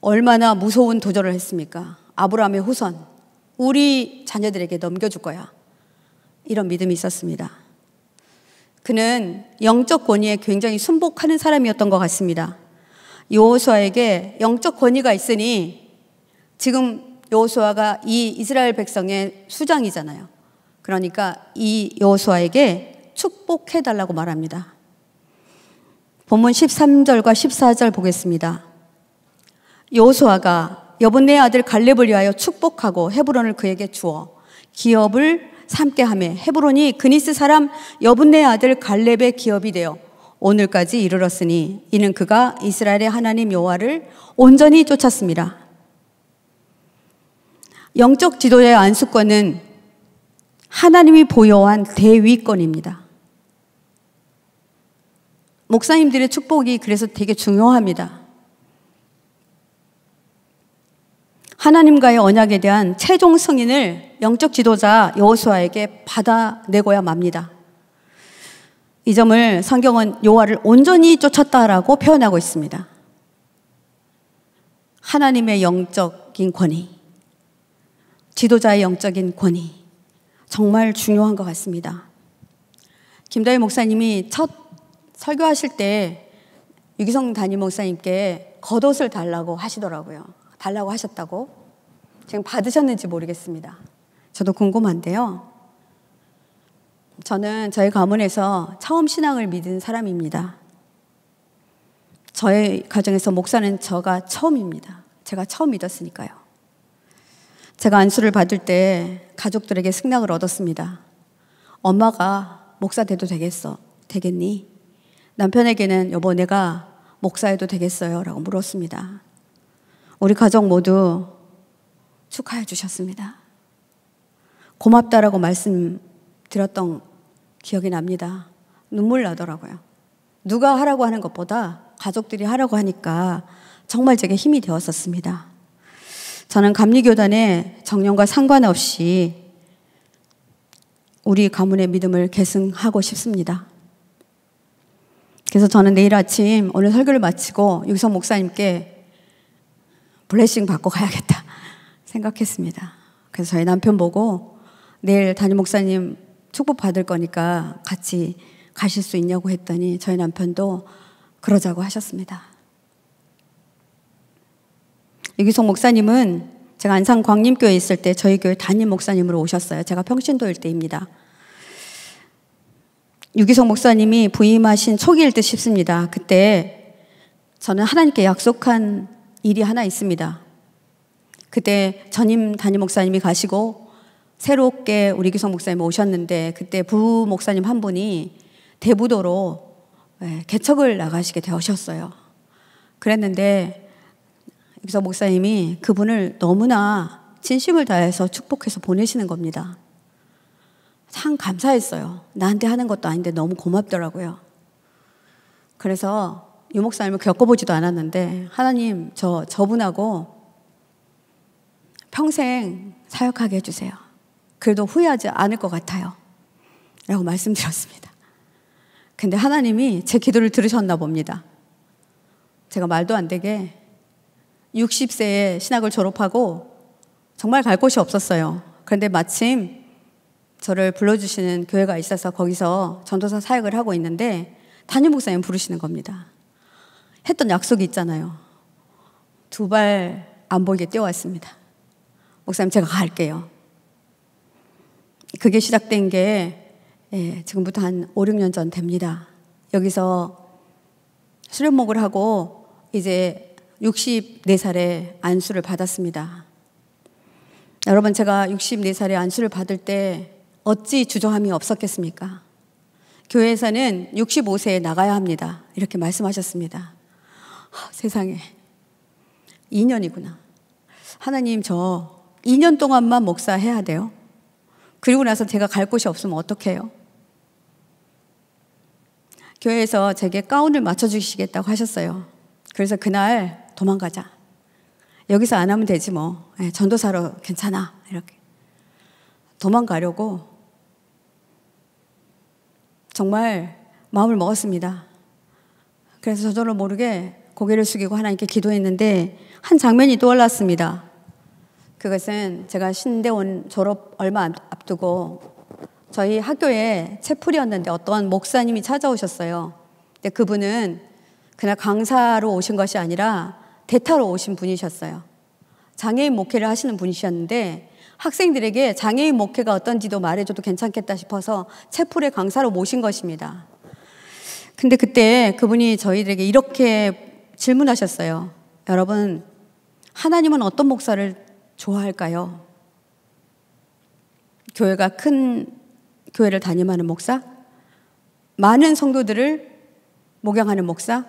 얼마나 무서운 도전을 했습니까? 아브라함의 후손, 우리 자녀들에게 넘겨줄 거야. 이런 믿음이 있었습니다. 그는 영적 권위에 굉장히 순복하는 사람이었던 것 같습니다. 요호수아에게 영적 권위가 있으니 지금 요호수아가이 이스라엘 백성의 수장이잖아요. 그러니까 이요호수아에게 축복해 달라고 말합니다. 본문 13절과 14절 보겠습니다. 요호수아가 여분의 아들 갈렙을 위하여 축복하고 헤브론을 그에게 주어 기업을 삼게 하매 헤브론이 그니스 사람 여분의 아들 갈렙의 기업이 되어 오늘까지 이르렀으니 이는 그가 이스라엘의 하나님 여호와를 온전히 쫓았습니다. 영적 지도자의 안수권은 하나님이 보여한 대위권입니다. 목사님들의 축복이 그래서 되게 중요합니다. 하나님과의 언약에 대한 최종 승인을 영적 지도자 여호수아에게 받아내고야 맙니다. 이 점을 성경은 요아를 온전히 쫓았다라고 표현하고 있습니다. 하나님의 영적인 권위, 지도자의 영적인 권위, 정말 중요한 것 같습니다. 김다희 목사님이 첫 설교하실 때 유기성 담임 목사님께 겉옷을 달라고 하시더라고요. 달라고 하셨다고 지금 받으셨는지 모르겠습니다. 저도 궁금한데요. 저는 저희 가문에서 처음 신앙을 믿은 사람입니다. 저희 가정에서 목사는 저가 처음입니다. 제가 처음 믿었으니까요. 제가 안수를 받을 때 가족들에게 승낙을 얻었습니다. 엄마가 목사 돼도 되겠어? 되겠니? 남편에게는 여보 내가 목사해도 되겠어요? 라고 물었습니다. 우리 가족 모두 축하해 주셨습니다. 고맙다라고 말씀드렸던 기억이 납니다. 눈물 나더라고요. 누가 하라고 하는 것보다 가족들이 하라고 하니까 정말 제게 힘이 되었었습니다. 저는 감리교단의 정년과 상관없이 우리 가문의 믿음을 계승하고 싶습니다. 그래서 저는 내일 아침 오늘 설교를 마치고 육성 목사님께 블레싱 받고 가야겠다 생각했습니다. 그래서 저희 남편 보고 내일 담임 목사님 축복 받을 거니까 같이 가실 수 있냐고 했더니 저희 남편도 그러자고 하셨습니다. 유기성 목사님은 제가 안산 광림교회 있을 때 저희 교회 담임 목사님으로 오셨어요. 제가 평신도일 때입니다. 유기성 목사님이 부임하신 초기일 듯 싶습니다. 그때 저는 하나님께 약속한 일이 하나 있습니다. 그때 전임 담임 목사님이 가시고 새롭게 우리 기성 목사님 오셨는데 그때 부 목사님 한 분이 대부도로 예, 개척을 나가시게 되셨어요. 그랬는데 여기성 목사님이 그분을 너무나 진심을 다해서 축복해서 보내시는 겁니다. 참 감사했어요. 나한테 하는 것도 아닌데 너무 고맙더라고요. 그래서 유목사님을 겪어보지도 않았는데 하나님 저 저분하고 평생 사역하게 해주세요. 그래도 후회하지 않을 것 같아요. 라고 말씀드렸습니다. 근데 하나님이 제 기도를 들으셨나 봅니다. 제가 말도 안 되게 60세에 신학을 졸업하고 정말 갈 곳이 없었어요. 그런데 마침 저를 불러주시는 교회가 있어서 거기서 전도사 사역을 하고 있는데 담임 목사님 부르시는 겁니다. 했던 약속이 있잖아요. 두 발 안 보이게 뛰어왔습니다. 목사님, 제가 갈게요. 그게 시작된 게 예, 지금부터 한 5, 6년 전 됩니다. 여기서 수련목을 하고 이제 64살에 안수를 받았습니다. 여러분, 제가 64살에 안수를 받을 때 어찌 주저함이 없었겠습니까? 교회에서는 65세에 나가야 합니다. 이렇게 말씀하셨습니다. 세상에 2년이구나. 하나님 저 2년 동안만 목사해야 돼요. 그리고 나서 제가 갈 곳이 없으면 어떡해요? 교회에서 제게 가운을 맞춰주시겠다고 하셨어요. 그래서 그날 도망가자. 여기서 안 하면 되지 뭐. 네, 전도사로 괜찮아. 이렇게. 도망가려고 정말 마음을 먹었습니다. 그래서 저절로 모르게 고개를 숙이고 하나님께 기도했는데 한 장면이 떠올랐습니다. 그것은 제가 신대원 졸업 얼마 앞두고 저희 학교에 채플이었는데 어떤 목사님이 찾아오셨어요. 근데 그분은 그날 강사로 오신 것이 아니라 대타로 오신 분이셨어요. 장애인 목회를 하시는 분이셨는데 학생들에게 장애인 목회가 어떤지도 말해줘도 괜찮겠다 싶어서 채플의 강사로 모신 것입니다. 근데 그때 그분이 저희들에게 이렇게 질문하셨어요. 여러분, 하나님은 어떤 목사를 좋아할까요? 교회가 큰 교회를 담임하는 목사? 많은 성도들을 목양하는 목사?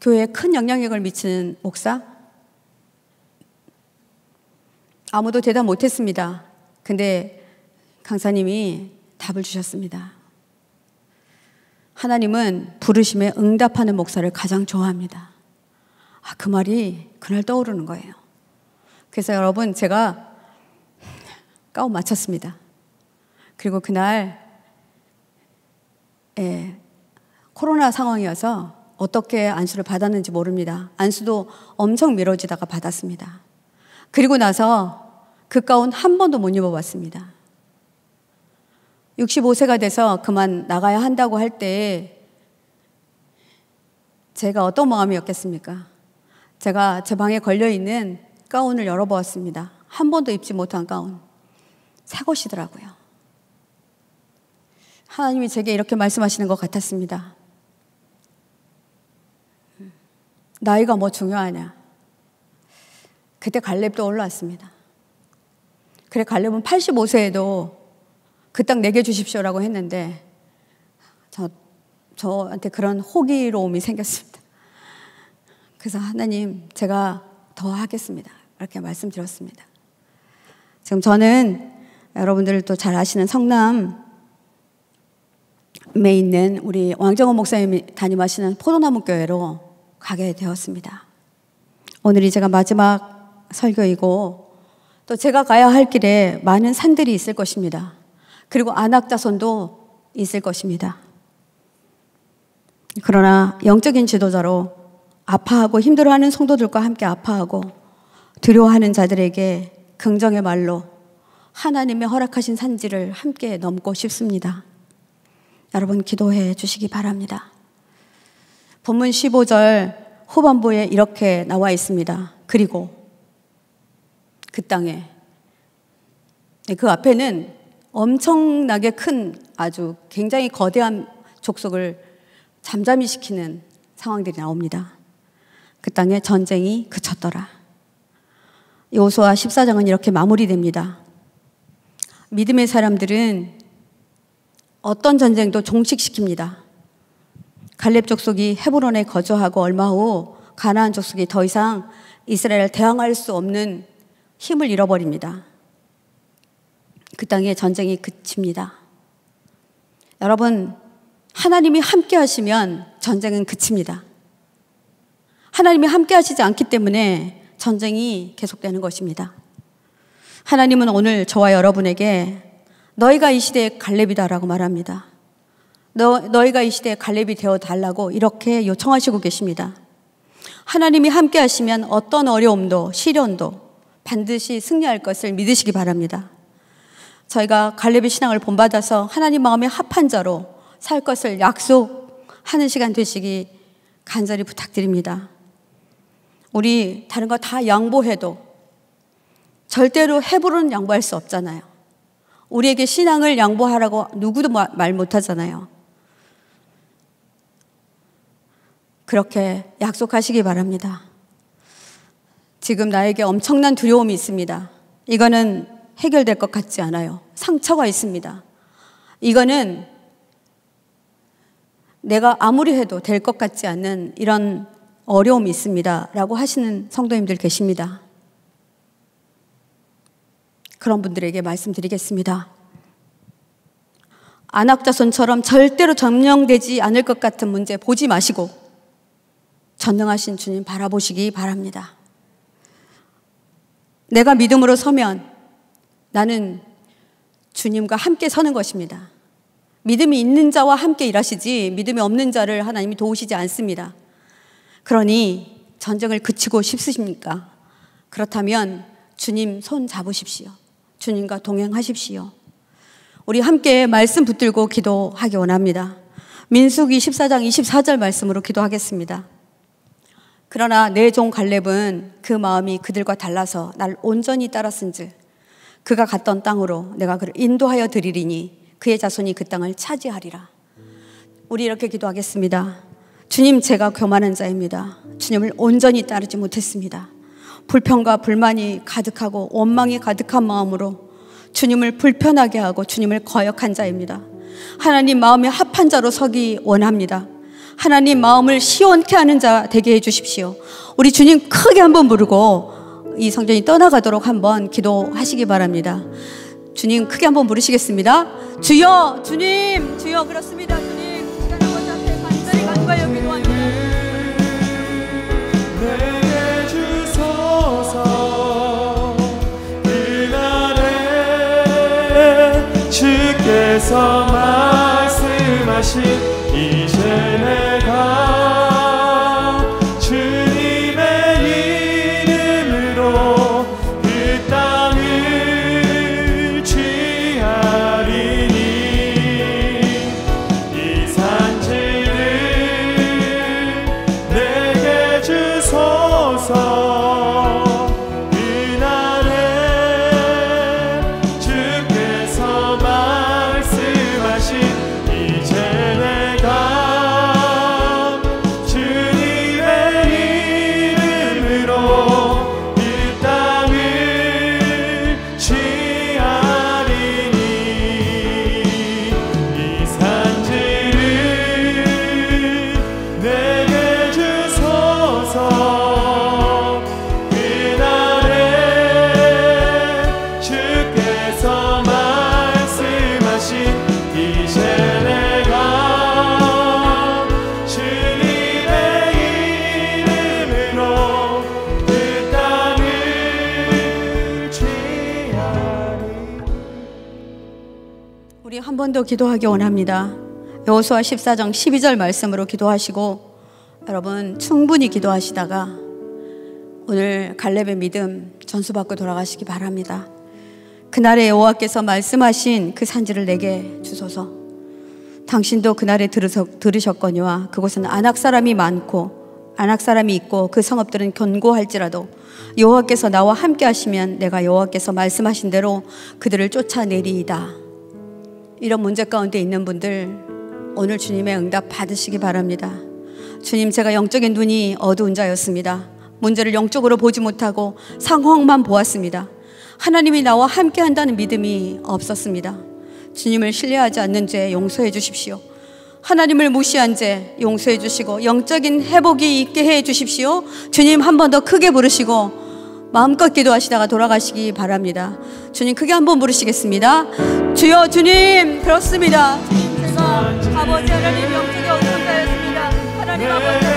교회에 큰 영향력을 미치는 목사? 아무도 대답 못했습니다. 근데 강사님이 답을 주셨습니다. 하나님은 부르심에 응답하는 목사를 가장 좋아합니다. 아, 그 말이 그날 떠오르는 거예요. 그래서 여러분, 제가 가운 마쳤습니다. 그리고 그날, 예, 코로나 상황이어서 어떻게 안수를 받았는지 모릅니다. 안수도 엄청 미뤄지다가 받았습니다. 그리고 나서 그 가운 한 번도 못 입어봤습니다. 65세가 돼서 그만 나가야 한다고 할 때 제가 어떤 마음이었겠습니까? 제가 제 방에 걸려있는 가운을 열어보았습니다. 한 번도 입지 못한 가운. 새 것이더라고요. 하나님이 제게 이렇게 말씀하시는 것 같았습니다. 나이가 뭐 중요하냐. 그때 갈렙도 올라왔습니다. 그래, 갈렙은 85세에도 그땅 내게 주십시오라고 했는데 저 저한테 그런 호기로움이 생겼습니다. 그래서 하나님 제가 더 하겠습니다. 이렇게 말씀드렸습니다. 지금 저는 여러분들 또잘 아시는 성남에 있는 우리 왕정호 목사님이 담임하시는 포도나무 교회로 가게 되었습니다. 오늘이 제가 마지막 설교이고 또 제가 가야 할 길에 많은 산들이 있을 것입니다. 그리고 안악자손도 있을 것입니다. 그러나 영적인 지도자로 아파하고 힘들어하는 성도들과 함께 아파하고 두려워하는 자들에게 긍정의 말로 하나님의 허락하신 산지를 함께 넘고 싶습니다. 여러분 기도해 주시기 바랍니다. 본문 15절 후반부에 이렇게 나와 있습니다. 그리고 그 땅에 네, 그 앞에는 엄청나게 큰 아주 굉장히 거대한 족속을 잠잠히 시키는 상황들이 나옵니다. 그 땅에 전쟁이 그쳤더라. 여수아 14장은 이렇게 마무리됩니다. 믿음의 사람들은 어떤 전쟁도 종식시킵니다. 갈렙 족속이 헤브론에 거주하고 얼마 후 가나안 족속이 더 이상 이스라엘을 대항할 수 없는 힘을 잃어버립니다. 그 땅에 전쟁이 그칩니다. 여러분, 하나님이 함께 하시면 전쟁은 그칩니다. 하나님이 함께 하시지 않기 때문에 전쟁이 계속되는 것입니다. 하나님은 오늘 저와 여러분에게 너희가 이 시대의 갈렙이다라고 말합니다. 너, 너희가 이 시대의 갈렙이 되어 달라고 이렇게 요청하시고 계십니다. 하나님이 함께 하시면 어떤 어려움도 시련도 반드시 승리할 것을 믿으시기 바랍니다. 저희가 갈렙의 신앙을 본받아서 하나님 마음에 합한 자로 살 것을 약속하는 시간 되시기 간절히 부탁드립니다. 우리 다른 거 다 양보해도 절대로 해부로는 양보할 수 없잖아요. 우리에게 신앙을 양보하라고 누구도 말 못하잖아요. 그렇게 약속하시기 바랍니다. 지금 나에게 엄청난 두려움이 있습니다. 이거는 해결될 것 같지 않아요. 상처가 있습니다. 이거는 내가 아무리 해도 될 것 같지 않은 이런 어려움이 있습니다. 라고 하시는 성도님들 계십니다. 그런 분들에게 말씀드리겠습니다. 안악자손처럼 절대로 점령되지 않을 것 같은 문제 보지 마시고 전능하신 주님 바라보시기 바랍니다. 내가 믿음으로 서면 나는 주님과 함께 서는 것입니다. 믿음이 있는 자와 함께 일하시지 믿음이 없는 자를 하나님이 도우시지 않습니다. 그러니 전쟁을 그치고 싶으십니까? 그렇다면 주님 손 잡으십시오. 주님과 동행하십시오. 우리 함께 말씀 붙들고 기도하기 원합니다. 민숙 24장 24절 말씀으로 기도하겠습니다. 그러나 내 종 갈렙은 그 마음이 그들과 달라서 날 온전히 따랐은즉 그가 갔던 땅으로 내가 그를 인도하여 드리리니 그의 자손이 그 땅을 차지하리라. 우리 이렇게 기도하겠습니다. 주님, 제가 교만한 자입니다. 주님을 온전히 따르지 못했습니다. 불평과 불만이 가득하고 원망이 가득한 마음으로 주님을 불편하게 하고 주님을 거역한 자입니다. 하나님 마음에 합한 자로 서기 원합니다. 하나님 마음을 시원케 하는 자 되게 해주십시오. 우리 주님 크게 한번 부르고 이 성전이 떠나가도록 한번 기도하시기 바랍니다. 주님 크게 한번 부르시겠습니다. 주여, 주님, 주여 그렇습니다. 주님, 시간 여러분 앞에 간절히 간과여 기도합니다. 께서 말씀하신 한번더 기도하기 원합니다. 여호수아 14장 12절 말씀으로 기도하시고 여러분 충분히 기도하시다가 오늘 갈렙의 믿음 전수 받고 돌아가시기 바랍니다. 그날에 여호와께서 말씀하신 그 산지를 내게 주소서. 당신도 그날에 들으셨거니와 그곳은 안악 사람이 많고 안악 사람이 있고 그 성읍들은 견고할지라도 여호와께서 나와 함께 하시면 내가 여호와께서 말씀하신 대로 그들을 쫓아내리이다. 이런 문제 가운데 있는 분들 오늘 주님의 응답 받으시기 바랍니다. 주님 제가 영적인 눈이 어두운 자였습니다. 문제를 영적으로 보지 못하고 상황만 보았습니다. 하나님이 나와 함께 한다는 믿음이 없었습니다. 주님을 신뢰하지 않는 죄 용서해 주십시오. 하나님을 무시한 죄 용서해 주시고 영적인 회복이 있게 해 주십시오. 주님 한 번 더 크게 부르시고 마음껏 기도하시다가 돌아가시기 바랍니다. 주님 크게 한번 부르시겠습니다. 주여 주님 그렇습니다. 아버지 하나님 영적의 어떤 자였습니다. 하나님 아버지